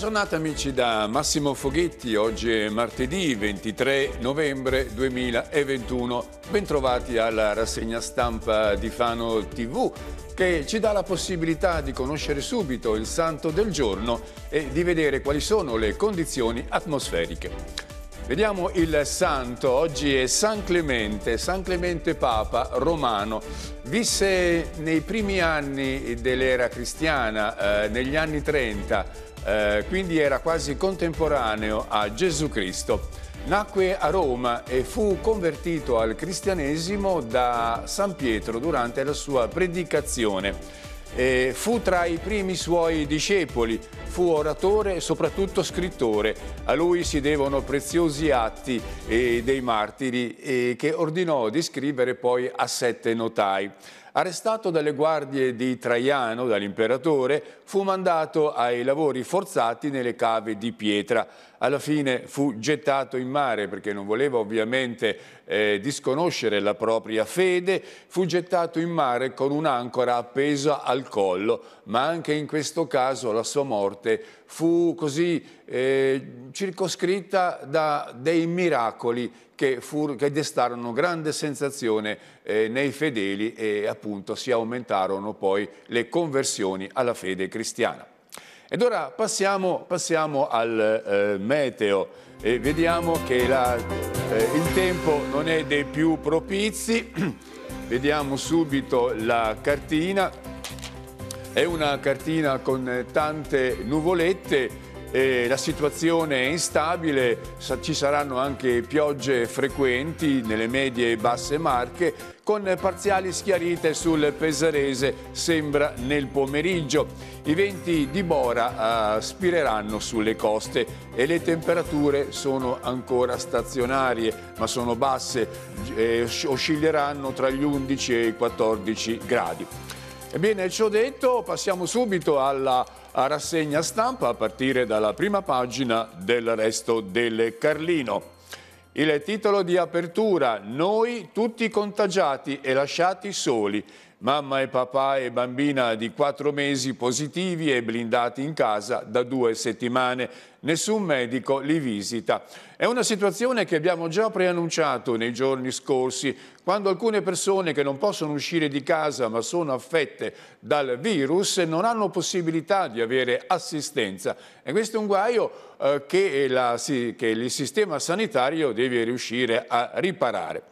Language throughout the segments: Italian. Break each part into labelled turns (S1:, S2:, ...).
S1: Buona giornata amici da Massimo Foghetti, oggi è martedì 23 novembre 2021, bentrovati alla rassegna stampa di Fano TV che ci dà la possibilità di conoscere subito il santo del giorno e di vedere quali sono le condizioni atmosferiche. Vediamo il santo, oggi è San Clemente, San Clemente Papa romano. Visse nei primi anni dell'era cristiana, eh, negli anni 30, eh, quindi era quasi contemporaneo a Gesù Cristo. Nacque a Roma e fu convertito al cristianesimo da San Pietro durante la sua predicazione. E fu tra i primi suoi discepoli, fu oratore e soprattutto scrittore. A lui si devono preziosi atti eh, dei martiri e eh, che ordinò di scrivere poi a sette notai. Arrestato dalle guardie di Traiano, dall'imperatore, fu mandato ai lavori forzati nelle cave di pietra alla fine fu gettato in mare perché non voleva ovviamente eh, disconoscere la propria fede, fu gettato in mare con un'ancora appesa al collo, ma anche in questo caso la sua morte fu così eh, circoscritta da dei miracoli che, fur, che destarono grande sensazione eh, nei fedeli e appunto si aumentarono poi le conversioni alla fede cristiana. Ed ora passiamo, passiamo al eh, meteo e vediamo che la, eh, il tempo non è dei più propizi. vediamo subito la cartina. È una cartina con tante nuvolette. Eh, la situazione è instabile, ci saranno anche piogge frequenti nelle medie e basse marche con parziali schiarite sul Pesarese, sembra nel pomeriggio. I venti di Bora eh, spireranno sulle coste e le temperature sono ancora stazionarie, ma sono basse, eh, oscilleranno tra gli 11 e i 14 gradi. Ebbene, ciò detto, passiamo subito alla rassegna stampa a partire dalla prima pagina del resto del Carlino. Il titolo di apertura, noi tutti contagiati e lasciati soli. Mamma e papà e bambina di quattro mesi positivi e blindati in casa da due settimane. Nessun medico li visita. È una situazione che abbiamo già preannunciato nei giorni scorsi, quando alcune persone che non possono uscire di casa ma sono affette dal virus non hanno possibilità di avere assistenza. E questo è un guaio eh, che, la, che il sistema sanitario deve riuscire a riparare.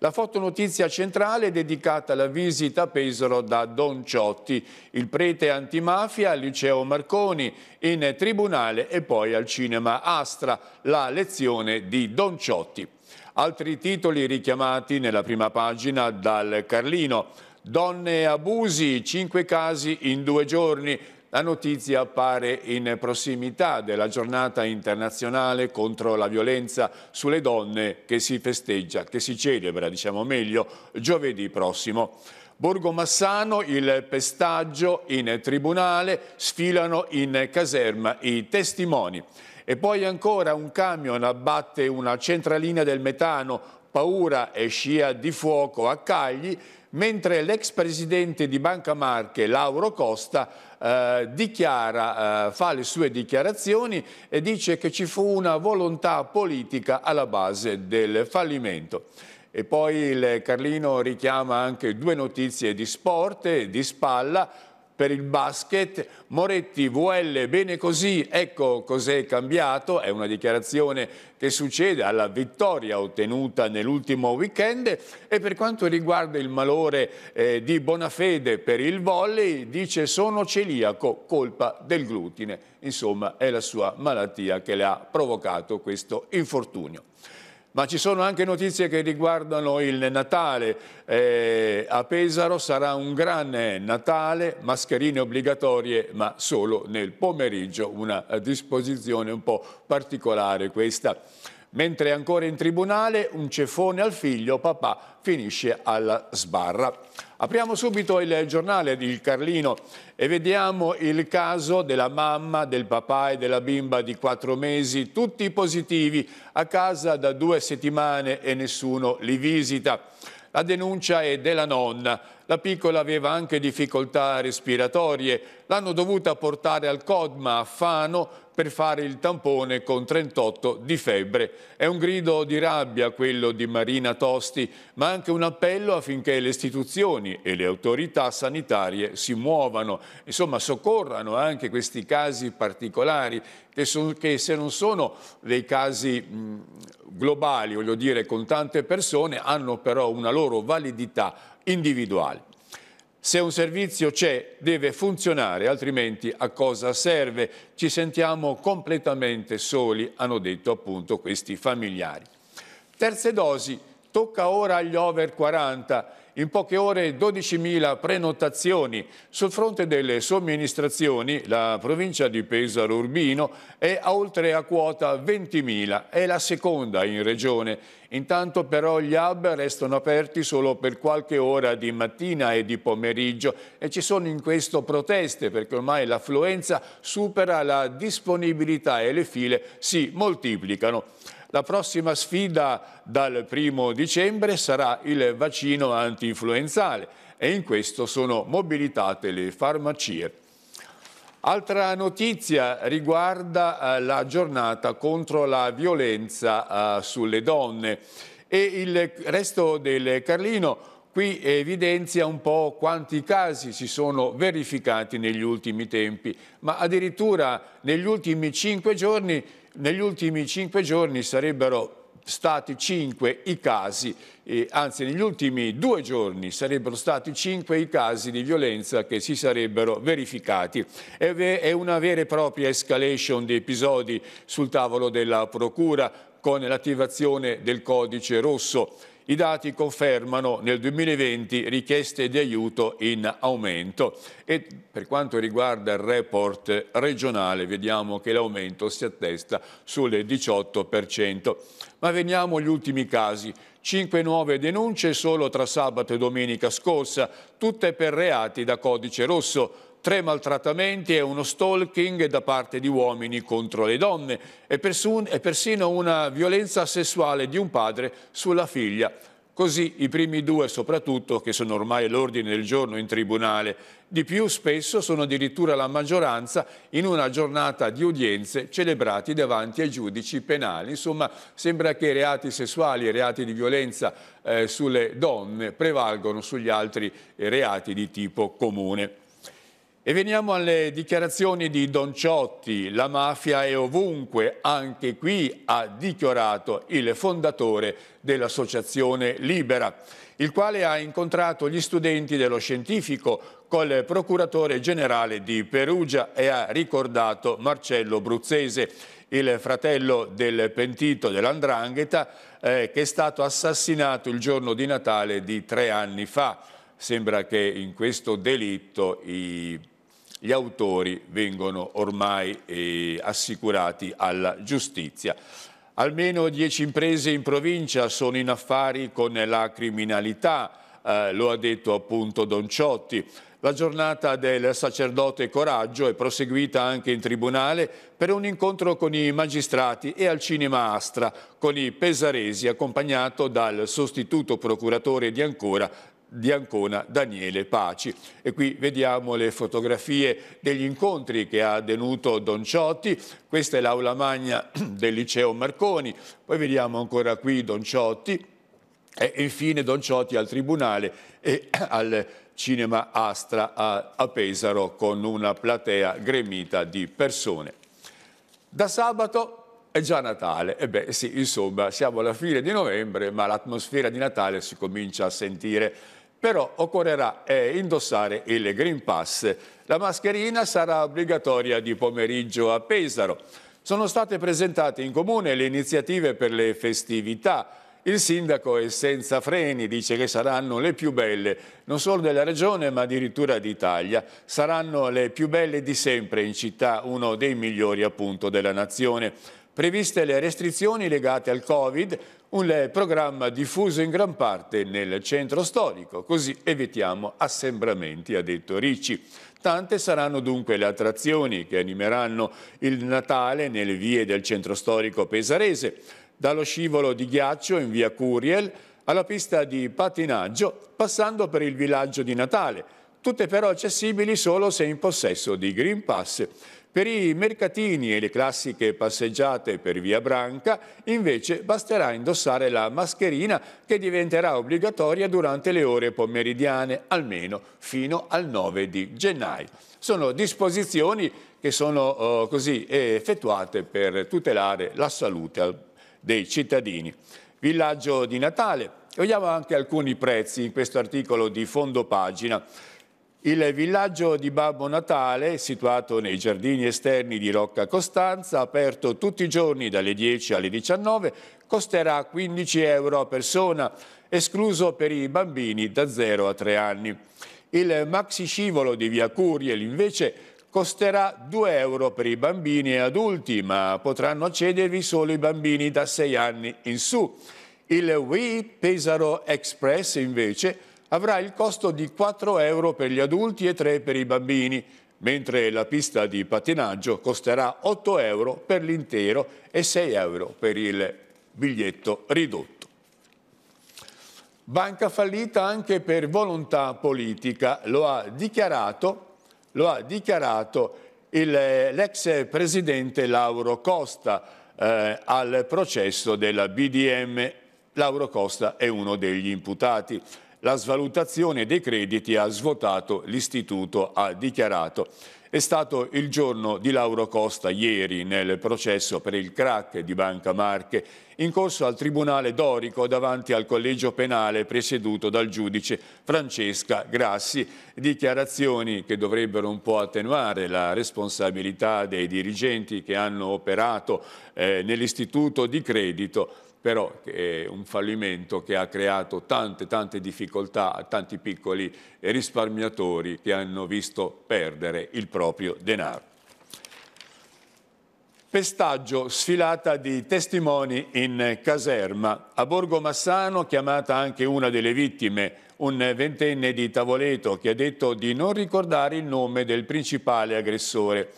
S1: La fotonotizia centrale è dedicata alla visita a Pesaro da Don Ciotti, il prete antimafia al liceo Marconi, in tribunale e poi al cinema Astra, la lezione di Don Ciotti. Altri titoli richiamati nella prima pagina dal Carlino. Donne e abusi, cinque casi in due giorni, la notizia appare in prossimità della giornata internazionale contro la violenza sulle donne che si festeggia, che si celebra, diciamo meglio, giovedì prossimo. Borgo Massano, il pestaggio in tribunale, sfilano in caserma i testimoni. E poi ancora un camion abbatte una centralina del metano, paura e scia di fuoco a Cagli, mentre l'ex presidente di Banca Marche, Lauro Costa, eh, dichiara, eh, fa le sue dichiarazioni e dice che ci fu una volontà politica alla base del fallimento. E poi il Carlino richiama anche due notizie di sport, di spalla, per il basket, Moretti, VL, bene così, ecco cos'è cambiato, è una dichiarazione che succede alla vittoria ottenuta nell'ultimo weekend e per quanto riguarda il malore eh, di Bonafede per il volley dice sono celiaco, colpa del glutine, insomma è la sua malattia che le ha provocato questo infortunio ma ci sono anche notizie che riguardano il Natale. Eh, a Pesaro sarà un gran Natale, mascherine obbligatorie, ma solo nel pomeriggio, una eh, disposizione un po' particolare questa. Mentre ancora in tribunale, un cefone al figlio, papà finisce alla sbarra. Apriamo subito il giornale di Carlino e vediamo il caso della mamma, del papà e della bimba di quattro mesi, tutti positivi, a casa da due settimane e nessuno li visita. La denuncia è della nonna. La piccola aveva anche difficoltà respiratorie. L'hanno dovuta portare al Codma a Fano per fare il tampone con 38 di febbre. È un grido di rabbia quello di Marina Tosti, ma anche un appello affinché le istituzioni e le autorità sanitarie si muovano, insomma soccorrano anche questi casi particolari che, sono, che se non sono dei casi mh, globali, voglio dire, con tante persone, hanno però una loro validità individuale. Se un servizio c'è, deve funzionare, altrimenti a cosa serve? Ci sentiamo completamente soli, hanno detto appunto questi familiari. Terze dosi, tocca ora agli over 40. In poche ore 12.000 prenotazioni. Sul fronte delle somministrazioni, la provincia di Pesaro Urbino è a oltre a quota 20.000, è la seconda in regione. Intanto però gli hub restano aperti solo per qualche ora di mattina e di pomeriggio e ci sono in questo proteste perché ormai l'affluenza supera la disponibilità e le file si moltiplicano. La prossima sfida dal primo dicembre sarà il vaccino anti-influenzale e in questo sono mobilitate le farmacie. Altra notizia riguarda eh, la giornata contro la violenza eh, sulle donne e il resto del Carlino qui evidenzia un po' quanti casi si sono verificati negli ultimi tempi, ma addirittura negli ultimi cinque giorni, ultimi cinque giorni sarebbero stati cinque i casi, eh, anzi negli ultimi due giorni sarebbero stati cinque i casi di violenza che si sarebbero verificati. È una vera e propria escalation di episodi sul tavolo della Procura con l'attivazione del codice rosso i dati confermano nel 2020 richieste di aiuto in aumento e per quanto riguarda il report regionale vediamo che l'aumento si attesta sulle 18%. Ma veniamo agli ultimi casi. Cinque nuove denunce solo tra sabato e domenica scorsa, tutte per reati da codice rosso tre maltrattamenti e uno stalking da parte di uomini contro le donne e, persino una violenza sessuale di un padre sulla figlia. Così i primi due soprattutto, che sono ormai l'ordine del giorno in tribunale, di più spesso sono addirittura la maggioranza in una giornata di udienze celebrati davanti ai giudici penali. Insomma, sembra che i reati sessuali e i reati di violenza eh, sulle donne prevalgono sugli altri eh, reati di tipo comune. E veniamo alle dichiarazioni di Don Ciotti. La mafia è ovunque, anche qui ha dichiarato il fondatore dell'associazione Libera, il quale ha incontrato gli studenti dello scientifico col procuratore generale di Perugia e ha ricordato Marcello Bruzzese, il fratello del pentito dell'Andrangheta eh, che è stato assassinato il giorno di Natale di tre anni fa. Sembra che in questo delitto i gli autori vengono ormai eh, assicurati alla giustizia. Almeno dieci imprese in provincia sono in affari con la criminalità, eh, lo ha detto appunto Don Ciotti. La giornata del sacerdote Coraggio è proseguita anche in tribunale per un incontro con i magistrati e al cinema Astra con i pesaresi accompagnato dal sostituto procuratore di Ancora di Ancona Daniele Paci. E qui vediamo le fotografie degli incontri che ha tenuto Don Ciotti, questa è l'aula magna del liceo Marconi, poi vediamo ancora qui Don Ciotti e infine Don Ciotti al tribunale e al cinema Astra a, Pesaro con una platea gremita di persone. Da sabato è già Natale, e beh sì, insomma, siamo alla fine di novembre, ma l'atmosfera di Natale si comincia a sentire però occorrerà eh, indossare il Green Pass. La mascherina sarà obbligatoria di pomeriggio a Pesaro. Sono state presentate in comune le iniziative per le festività. Il sindaco è senza freni, dice che saranno le più belle, non solo della regione ma addirittura d'Italia. Saranno le più belle di sempre in città, uno dei migliori appunto della nazione previste le restrizioni legate al Covid, un programma diffuso in gran parte nel centro storico, così evitiamo assembramenti, ha detto Ricci. Tante saranno dunque le attrazioni che animeranno il Natale nelle vie del centro storico pesarese, dallo scivolo di ghiaccio in via Curiel alla pista di pattinaggio, passando per il villaggio di Natale, tutte però accessibili solo se in possesso di Green Pass. Per i mercatini e le classiche passeggiate per via Branca invece basterà indossare la mascherina che diventerà obbligatoria durante le ore pomeridiane, almeno fino al 9 di gennaio. Sono disposizioni che sono eh, così effettuate per tutelare la salute dei cittadini. Villaggio di Natale, vogliamo anche alcuni prezzi in questo articolo di fondo pagina. Il villaggio di Babbo Natale, situato nei giardini esterni di Rocca Costanza, aperto tutti i giorni dalle 10 alle 19, costerà 15 euro a persona, escluso per i bambini da 0 a 3 anni. Il maxi scivolo di Via Curiel, invece, costerà 2 euro per i bambini e adulti, ma potranno accedervi solo i bambini da 6 anni in su. Il Wii Pesaro Express, invece, avrà il costo di 4 euro per gli adulti e 3 per i bambini, mentre la pista di pattinaggio costerà 8 euro per l'intero e 6 euro per il biglietto ridotto. Banca fallita anche per volontà politica, lo ha dichiarato, l'ex presidente Lauro Costa eh, al processo della BDM. Lauro Costa è uno degli imputati la svalutazione dei crediti ha svuotato l'istituto, ha dichiarato. È stato il giorno di Lauro Costa ieri nel processo per il crack di Banca Marche, in corso al Tribunale Dorico davanti al Collegio Penale presieduto dal giudice Francesca Grassi, dichiarazioni che dovrebbero un po' attenuare la responsabilità dei dirigenti che hanno operato eh, nell'istituto di credito però è un fallimento che ha creato tante tante difficoltà a tanti piccoli risparmiatori che hanno visto perdere il proprio denaro. Pestaggio, sfilata di testimoni in caserma. A Borgo Massano chiamata anche una delle vittime, un ventenne di Tavoleto che ha detto di non ricordare il nome del principale aggressore.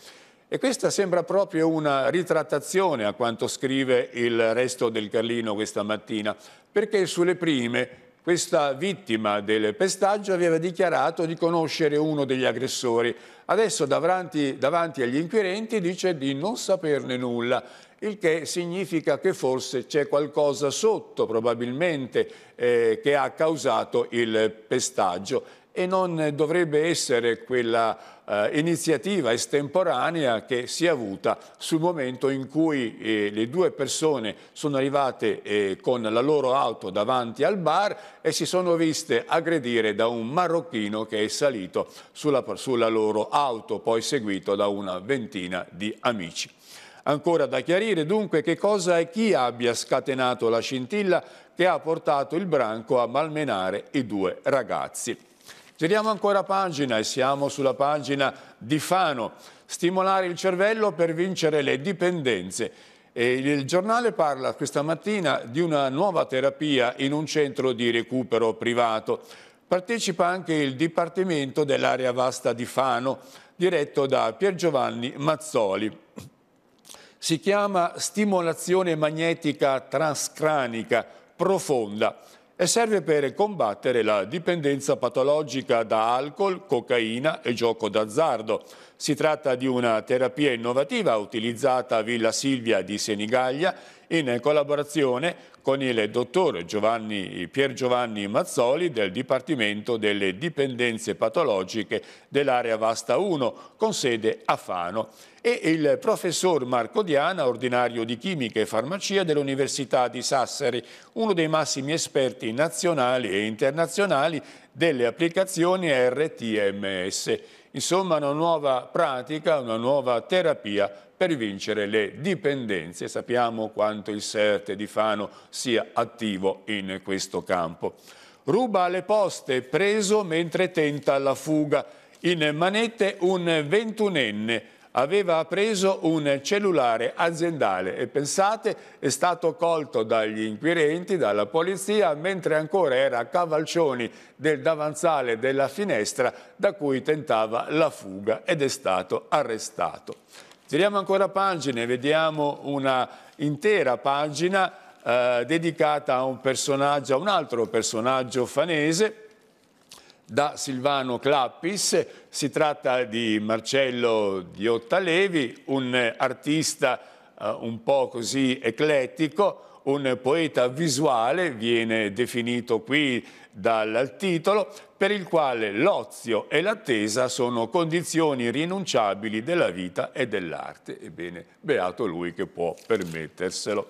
S1: E questa sembra proprio una ritrattazione a quanto scrive il resto del Carlino questa mattina, perché sulle prime questa vittima del pestaggio aveva dichiarato di conoscere uno degli aggressori. Adesso davanti, davanti agli inquirenti dice di non saperne nulla il che significa che forse c'è qualcosa sotto probabilmente eh, che ha causato il pestaggio e non dovrebbe essere quella eh, iniziativa estemporanea che si è avuta sul momento in cui eh, le due persone sono arrivate eh, con la loro auto davanti al bar e si sono viste aggredire da un marocchino che è salito sulla, sulla loro auto, poi seguito da una ventina di amici. Ancora da chiarire dunque che cosa e chi abbia scatenato la scintilla che ha portato il branco a malmenare i due ragazzi. Giriamo ancora pagina e siamo sulla pagina di Fano. Stimolare il cervello per vincere le dipendenze. E il giornale parla questa mattina di una nuova terapia in un centro di recupero privato. Partecipa anche il Dipartimento dell'area vasta di Fano, diretto da Pier Giovanni Mazzoli. Si chiama stimolazione magnetica transcranica profonda e serve per combattere la dipendenza patologica da alcol, cocaina e gioco d'azzardo. Si tratta di una terapia innovativa utilizzata a Villa Silvia di Senigallia in collaborazione con il dottor Giovanni, Pier Giovanni Mazzoli del Dipartimento delle Dipendenze Patologiche dell'area Vasta 1 con sede a Fano e il professor Marco Diana, ordinario di chimica e farmacia dell'Università di Sassari, uno dei massimi esperti nazionali e internazionali delle applicazioni RTMS. Insomma una nuova pratica, una nuova terapia per vincere le dipendenze. Sappiamo quanto il CERT di Fano sia attivo in questo campo. Ruba alle poste, preso mentre tenta la fuga. In manette un ventunenne aveva preso un cellulare aziendale e pensate è stato colto dagli inquirenti, dalla polizia, mentre ancora era a cavalcioni del davanzale della finestra da cui tentava la fuga ed è stato arrestato. Tiriamo ancora pagine, vediamo una intera pagina eh, dedicata a un, a un altro personaggio fanese, da Silvano Clappis, si tratta di Marcello di Diottalevi, un artista eh, un po' così eclettico, un poeta visuale, viene definito qui dal titolo, per il quale l'ozio e l'attesa sono condizioni irrinunciabili della vita e dell'arte. Ebbene, beato lui che può permetterselo.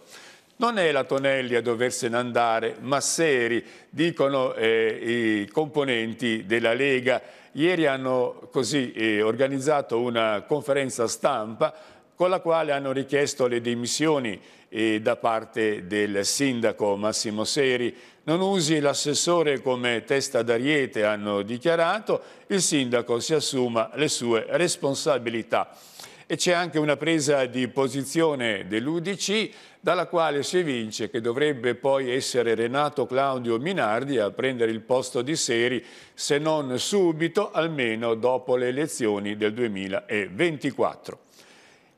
S1: Non è la Tonelli a doversene andare, ma Seri, dicono eh, i componenti della Lega. Ieri hanno così eh, organizzato una conferenza stampa con la quale hanno richiesto le dimissioni eh, da parte del sindaco Massimo Seri. Non usi l'assessore come testa d'ariete, hanno dichiarato, il sindaco si assuma le sue responsabilità e c'è anche una presa di posizione dell'Udc dalla quale si evince che dovrebbe poi essere Renato Claudio Minardi a prendere il posto di Seri se non subito almeno dopo le elezioni del 2024.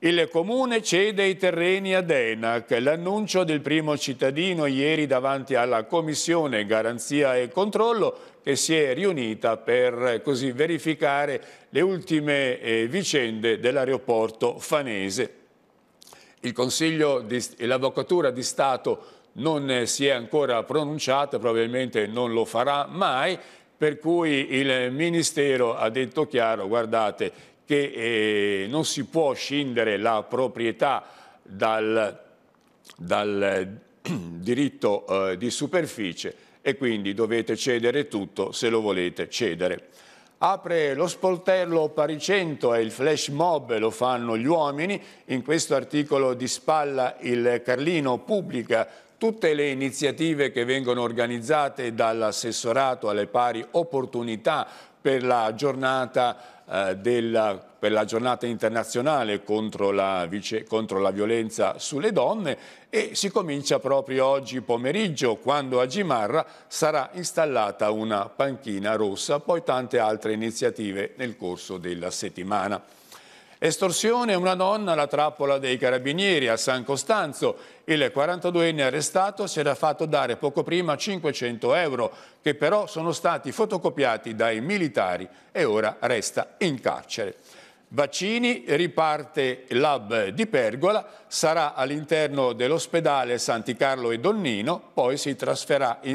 S1: Il comune cede i terreni ad ENAC. L'annuncio del primo cittadino ieri davanti alla Commissione Garanzia e Controllo che si è riunita per eh, così verificare le ultime eh, vicende dell'aeroporto fanese. Il Consiglio e l'Avvocatura di Stato non eh, si è ancora pronunciata, probabilmente non lo farà mai, per cui il Ministero ha detto chiaro, guardate, che eh, non si può scindere la proprietà dal, dal diritto eh, di superficie e quindi dovete cedere tutto se lo volete cedere. Apre lo sportello Paricento e il flash mob lo fanno gli uomini. In questo articolo di spalla il Carlino pubblica tutte le iniziative che vengono organizzate dall'assessorato alle pari opportunità per la giornata eh, della, per la giornata internazionale contro la, vice, contro la, violenza sulle donne e si comincia proprio oggi pomeriggio quando a Gimarra sarà installata una panchina rossa, poi tante altre iniziative nel corso della settimana. Estorsione una donna alla trappola dei carabinieri a San Costanzo. Il 42enne arrestato si era fatto dare poco prima 500 euro, che però sono stati fotocopiati dai militari e ora resta in carcere. Vaccini, riparte l'hub di Pergola, sarà all'interno dell'ospedale Santi Carlo e Donnino, poi si,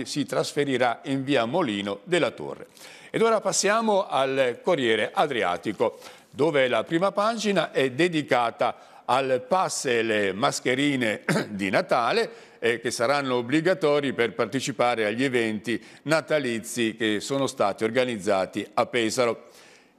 S1: si trasferirà in via Molino della Torre. Ed ora passiamo al Corriere Adriatico dove la prima pagina è dedicata al pass e le mascherine di Natale eh, che saranno obbligatori per partecipare agli eventi natalizi che sono stati organizzati a Pesaro.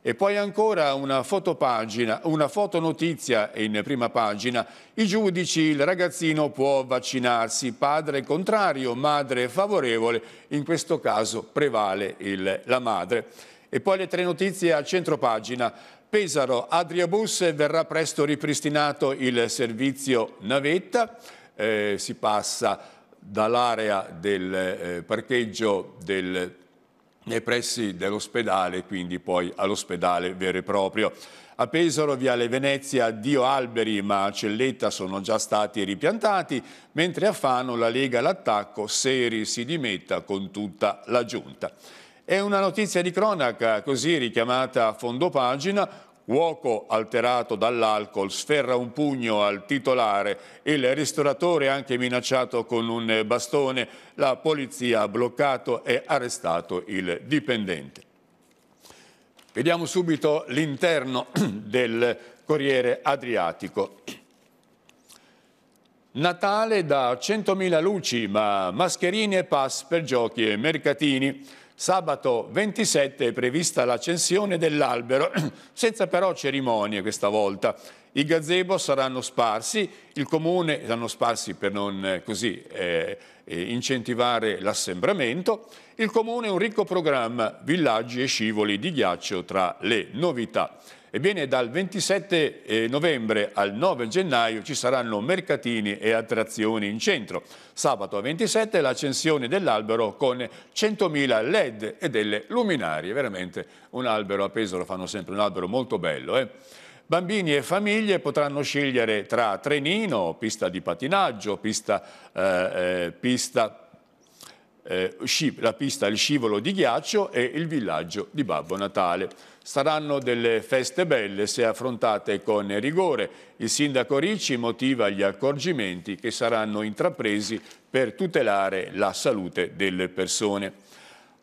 S1: E poi ancora una fotopagina, una fotonotizia in prima pagina. I giudici, il ragazzino può vaccinarsi, padre contrario, madre favorevole, in questo caso prevale il, la madre. E poi le tre notizie a centro pagina. Pesaro Adria Adriabus verrà presto ripristinato il servizio navetta, eh, si passa dall'area del eh, parcheggio del, nei pressi dell'ospedale, quindi poi all'ospedale vero e proprio. A Pesaro, Viale Venezia, Dio Alberi ma Celletta sono già stati ripiantati, mentre a Fano la Lega l'attacco, Seri si dimetta con tutta la giunta. È una notizia di cronaca, così richiamata a fondo pagina, Cuoco alterato dall'alcol sferra un pugno al titolare, il ristoratore è anche minacciato con un bastone, la polizia ha bloccato e arrestato il dipendente. Vediamo subito l'interno del Corriere Adriatico. Natale da 100.000 luci, ma mascherine e pass per giochi e mercatini. Sabato 27 è prevista l'accensione dell'albero, senza però cerimonie questa volta. I gazebo saranno sparsi, il comune saranno sparsi per non eh, così eh, eh, incentivare l'assembramento. Il comune ha un ricco programma, villaggi e scivoli di ghiaccio tra le novità. Ebbene, dal 27 eh, novembre al 9 gennaio ci saranno mercatini e attrazioni in centro. Sabato 27 l'accensione dell'albero con 100.000 led e delle luminarie. Veramente un albero a Pesaro, fanno sempre un albero molto bello. Eh? Bambini e famiglie potranno scegliere tra trenino, pista di patinaggio, pista... Eh, eh pista eh, la pista al scivolo di ghiaccio e il villaggio di Babbo Natale. Saranno delle feste belle se affrontate con rigore. Il sindaco Ricci motiva gli accorgimenti che saranno intrapresi per tutelare la salute delle persone.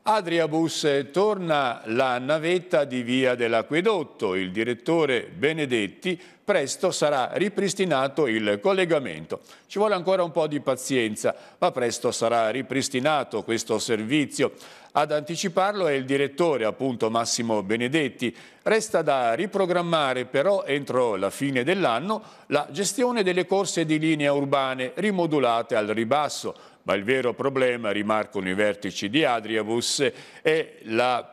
S1: Adriabus eh, torna la navetta di Via dell'Acquedotto. Il direttore Benedetti presto sarà ripristinato il collegamento. Ci vuole ancora un po' di pazienza, ma presto sarà ripristinato questo servizio. Ad anticiparlo è il direttore, appunto Massimo Benedetti. Resta da riprogrammare però entro la fine dell'anno la gestione delle corse di linea urbane rimodulate al ribasso ma il vero problema, rimarcono i vertici di Adriabus, è la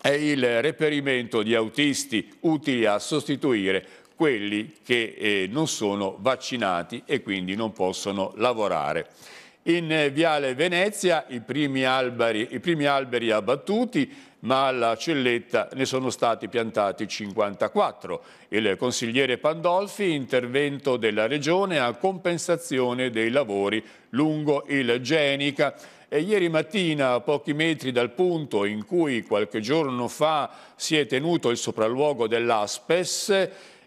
S1: è il reperimento di autisti utili a sostituire quelli che eh, non sono vaccinati e quindi non possono lavorare. In eh, Viale Venezia i primi alberi, i primi alberi abbattuti ma alla Celletta ne sono stati piantati 54. Il consigliere Pandolfi, intervento della Regione a compensazione dei lavori lungo il Genica. E ieri mattina, a pochi metri dal punto in cui qualche giorno fa si è tenuto il sopralluogo dell'Aspes,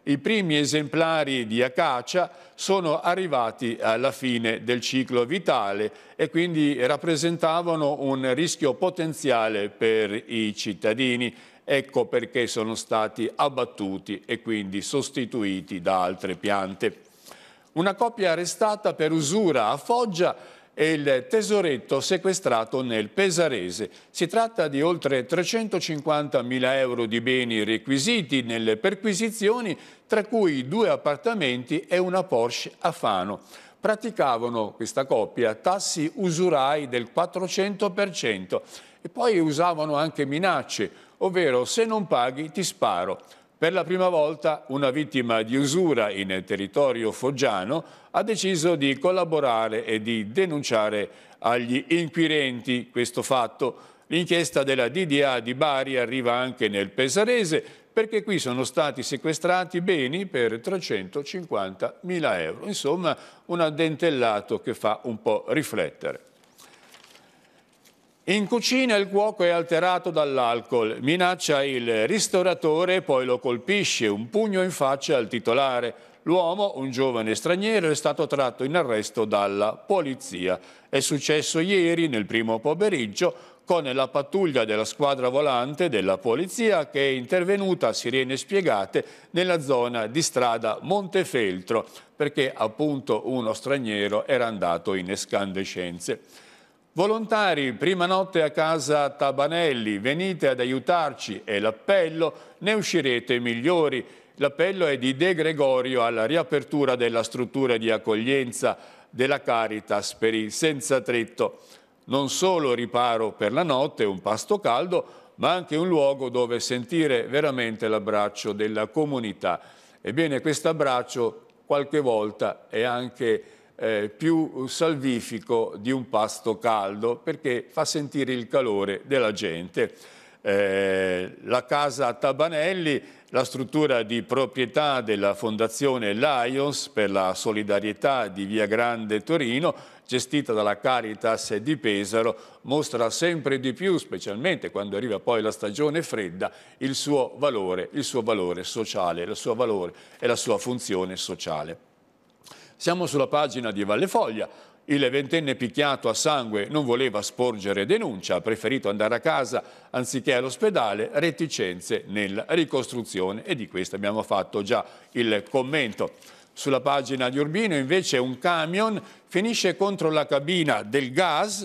S1: i primi esemplari di acacia sono arrivati alla fine del ciclo vitale e quindi rappresentavano un rischio potenziale per i cittadini. Ecco perché sono stati abbattuti e quindi sostituiti da altre piante. Una coppia arrestata per usura a Foggia e il tesoretto sequestrato nel Pesarese. Si tratta di oltre 350 mila euro di beni requisiti nelle perquisizioni, tra cui due appartamenti e una Porsche a Fano. Praticavano questa coppia tassi usurai del 400% e poi usavano anche minacce, ovvero se non paghi ti sparo. Per la prima volta una vittima di usura in territorio foggiano ha deciso di collaborare e di denunciare agli inquirenti questo fatto. L'inchiesta della DDA di Bari arriva anche nel Pesarese perché qui sono stati sequestrati beni per 350 mila euro. Insomma, un addentellato che fa un po' riflettere. In cucina il cuoco è alterato dall'alcol, minaccia il ristoratore e poi lo colpisce, un pugno in faccia al titolare. L'uomo, un giovane straniero, è stato tratto in arresto dalla polizia. È successo ieri, nel primo pomeriggio, con la pattuglia della squadra volante della polizia che è intervenuta a sirene spiegate nella zona di strada Montefeltro perché appunto uno straniero era andato in escandescenze. Volontari, prima notte a casa Tabanelli, venite ad aiutarci, è l'appello, ne uscirete migliori. L'appello è di De Gregorio alla riapertura della struttura di accoglienza della Caritas per il senza tetto. Non solo riparo per la notte, un pasto caldo, ma anche un luogo dove sentire veramente l'abbraccio della comunità. Ebbene, questo abbraccio qualche volta è anche eh, più salvifico di un pasto caldo perché fa sentire il calore della gente. Eh, la casa Tabanelli, la struttura di proprietà della fondazione Lions per la solidarietà di Via Grande Torino, gestita dalla Caritas di Pesaro, mostra sempre di più, specialmente quando arriva poi la stagione fredda, il suo valore, il suo valore sociale, il suo valore e la sua funzione sociale. Siamo sulla pagina di Vallefoglia. Il ventenne picchiato a sangue non voleva sporgere denuncia, ha preferito andare a casa anziché all'ospedale, reticenze nella ricostruzione e di questo abbiamo fatto già il commento. Sulla pagina di Urbino invece un camion finisce contro la cabina del gas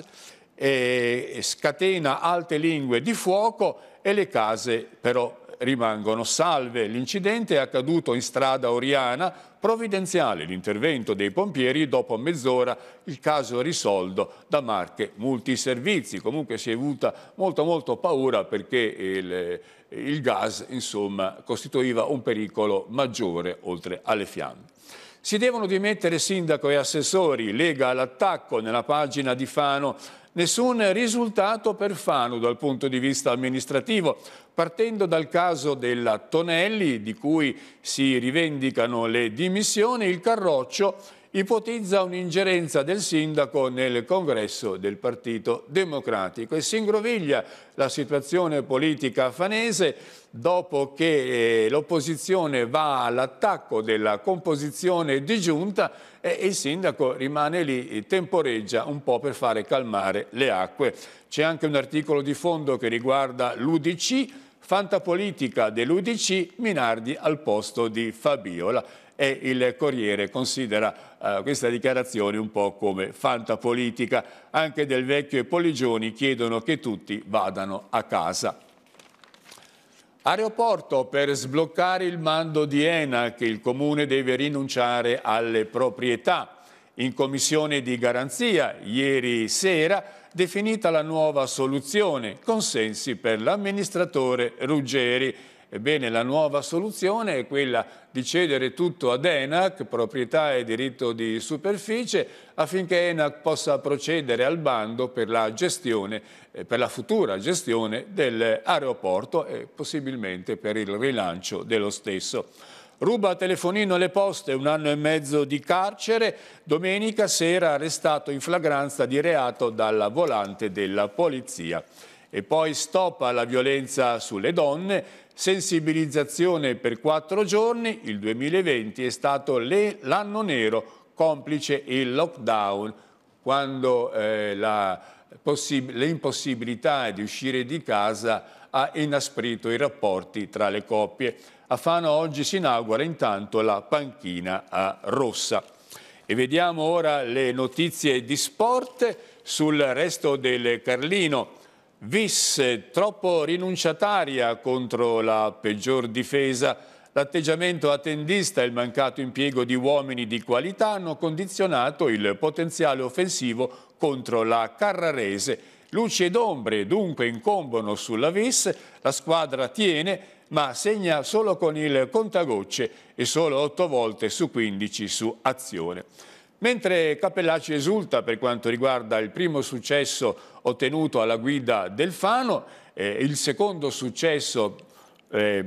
S1: e scatena alte lingue di fuoco e le case però rimangono salve. L'incidente è accaduto in strada Oriana, provvidenziale l'intervento dei pompieri, dopo mezz'ora il caso risolto da marche multiservizi. Comunque si è avuta molto molto paura perché il, il gas insomma, costituiva un pericolo maggiore oltre alle fiamme. Si devono dimettere sindaco e assessori, Lega all'attacco nella pagina di Fano nessun risultato per Fanu dal punto di vista amministrativo, partendo dal caso della Tonelli di cui si rivendicano le dimissioni, il Carroccio ipotizza un'ingerenza del sindaco nel congresso del Partito Democratico e si ingroviglia la situazione politica affanese dopo che eh, l'opposizione va all'attacco della composizione di giunta e il sindaco rimane lì, eh, temporeggia un po' per fare calmare le acque. C'è anche un articolo di fondo che riguarda l'UDC, fantapolitica dell'UDC, Minardi al posto di Fabiola e il Corriere considera eh, questa dichiarazione un po' come fantapolitica. Anche Del Vecchio e Poligioni chiedono che tutti vadano a casa. Aeroporto per sbloccare il mando di ENAC, il comune deve rinunciare alle proprietà. In commissione di garanzia, ieri sera, definita la nuova soluzione, consensi per l'amministratore Ruggeri. Ebbene, la nuova soluzione è quella di cedere tutto ad ENAC, proprietà e diritto di superficie, affinché ENAC possa procedere al bando per la, gestione, eh, per la futura gestione dell'aeroporto e possibilmente per il rilancio dello stesso. Ruba telefonino alle poste, un anno e mezzo di carcere, domenica sera arrestato in flagranza di reato dalla volante della polizia e poi stop alla violenza sulle donne, sensibilizzazione per quattro giorni, il 2020 è stato l'anno nero complice il lockdown, quando eh, l'impossibilità di uscire di casa ha inasprito i rapporti tra le coppie. A Fano oggi si inaugura intanto la panchina a rossa. E vediamo ora le notizie di sport sul resto del Carlino. Visse troppo rinunciataria contro la peggior difesa, l'atteggiamento attendista e il mancato impiego di uomini di qualità hanno condizionato il potenziale offensivo contro la Carrarese. Luci ed ombre dunque incombono sulla Vis, la squadra tiene ma segna solo con il contagocce e solo 8 volte su 15 su azione. Mentre Capellacci esulta per quanto riguarda il primo successo ottenuto alla guida del Fano, eh, il secondo successo eh,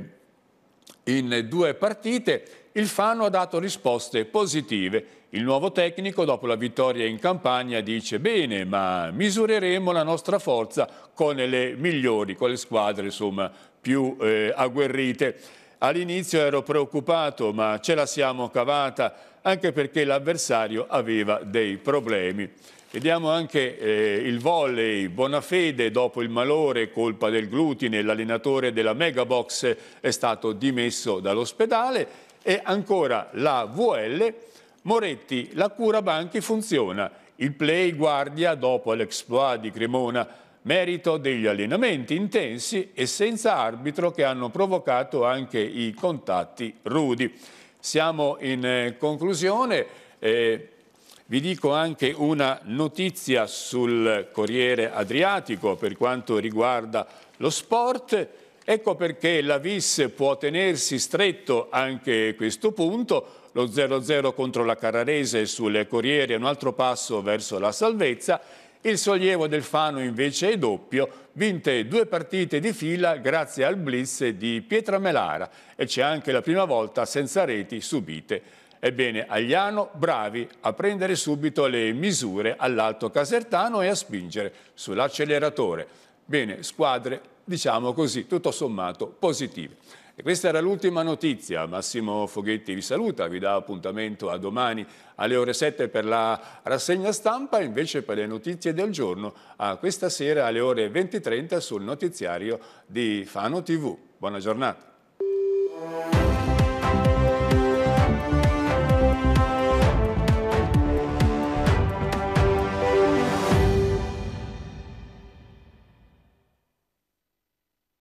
S1: in due partite, il Fano ha dato risposte positive. Il nuovo tecnico, dopo la vittoria in campagna, dice bene, ma misureremo la nostra forza con le migliori, con le squadre insomma, più eh, agguerrite. All'inizio ero preoccupato, ma ce la siamo cavata anche perché l'avversario aveva dei problemi. Vediamo anche eh, il volley, Bonafede dopo il malore, colpa del glutine, l'allenatore della Megabox è stato dimesso dall'ospedale e ancora la VL, Moretti, la cura banchi funziona, il play guardia dopo l'exploit di Cremona, merito degli allenamenti intensi e senza arbitro che hanno provocato anche i contatti rudi. Siamo in eh, conclusione, eh, vi dico anche una notizia sul Corriere Adriatico per quanto riguarda lo sport. Ecco perché la Vis può tenersi stretto anche questo punto, lo 0-0 contro la Carrarese sul Corriere è un altro passo verso la salvezza il sollievo del Fano invece è doppio, vinte due partite di fila grazie al blitz di Pietra Melara e c'è anche la prima volta senza reti subite. Ebbene, Agliano bravi a prendere subito le misure all'alto casertano e a spingere sull'acceleratore. Bene, squadre, diciamo così, tutto sommato positive. E questa era l'ultima notizia. Massimo Foghetti vi saluta, vi dà appuntamento a domani alle ore 7 per la rassegna stampa, invece per le notizie del giorno a questa sera alle ore 20.30 sul notiziario di Fano TV. Buona giornata.